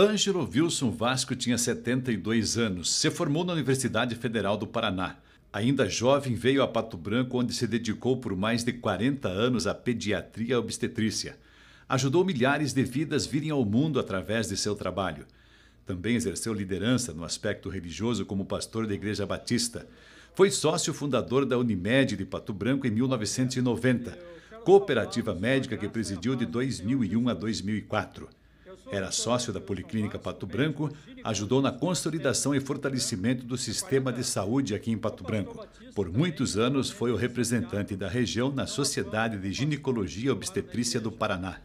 Ângelo Wilson Vasco tinha 72 anos. Se formou na Universidade Federal do Paraná. Ainda jovem, veio a Pato Branco, onde se dedicou por mais de 40 anos à pediatria e obstetrícia. Ajudou milhares de vidas virem ao mundo através de seu trabalho. Também exerceu liderança no aspecto religioso como pastor da Igreja Batista. Foi sócio fundador da Unimed de Pato Branco em 1990, cooperativa médica que presidiu de 2001 a 2004. Era sócio da Policlínica Pato Branco, ajudou na consolidação e fortalecimento do sistema de saúde aqui em Pato Branco. Por muitos anos foi o representante da região na Sociedade de Ginecologia e Obstetrícia do Paraná.